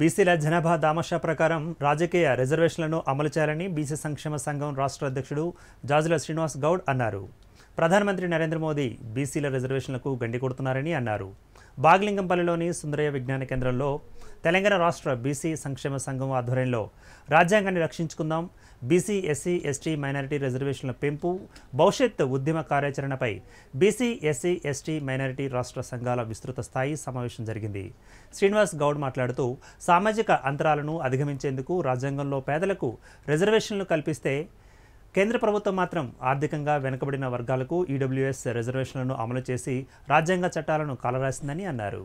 బీసీల జనాభా దామశా ప్రకారం రాజకీయ రిజర్వేషన్లను అమలు చేయాలని బీసీ సంక్షేమ సంఘం రాష్ట్ర అధ్యక్షుడు జాజుల శ్రీనివాస్ గౌడ్ అన్నారు ప్రధానమంత్రి నరేంద్ర మోదీ బీసీల రిజర్వేషన్లకు గండి కొడుతున్నారని అన్నారు బాగ్లింగంపల్లిలోని సుందరయ్య విజ్ఞాన కేంద్రంలో తెలంగాణ రాష్ట్ర బీసీ సంక్షేమ సంఘం ఆధ్వర్యంలో రాజ్యాంగాన్ని రక్షించుకుందాం బీసీ ఎస్సీ ఎస్టీ మైనారిటీ రిజర్వేషన్ల పెంపు భవిష్యత్ ఉద్యమ కార్యాచరణపై బీసీ ఎస్సీ ఎస్టీ మైనారిటీ రాష్ట్ర సంఘాల విస్తృత స్థాయి సమావేశం జరిగింది శ్రీనివాస్ గౌడ్ మాట్లాడుతూ సామాజిక అంతరాలను అధిగమించేందుకు రాజ్యాంగంలో పేదలకు రిజర్వేషన్లు కల్పిస్తే కేంద్ర ప్రభుత్వం మాత్రం ఆర్థికంగా వెనుకబడిన వర్గాలకు ఈడబ్ల్యూఎస్ రిజర్వేషన్లను అమలు చేసి రాజ్యాంగ చట్టాలను కాలరాసిందని అన్నారు